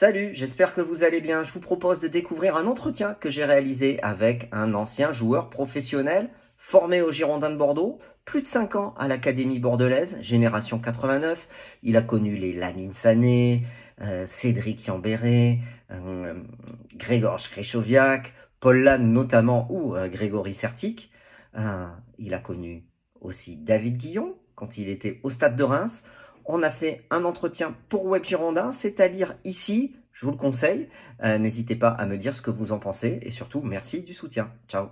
Salut, j'espère que vous allez bien. Je vous propose de découvrir un entretien que j'ai réalisé avec un ancien joueur professionnel formé au Girondin de Bordeaux, plus de 5 ans à l'Académie bordelaise, génération 89. Il a connu les Lamine Sané, euh, Cédric Yambéré, euh, Grégor Paul Lann notamment, ou euh, Grégory Certic. Euh, il a connu aussi David Guillon quand il était au Stade de Reims on a fait un entretien pour Web c'est à dire ici, je vous le conseille. Euh, n'hésitez pas à me dire ce que vous en pensez et surtout, merci du soutien. Ciao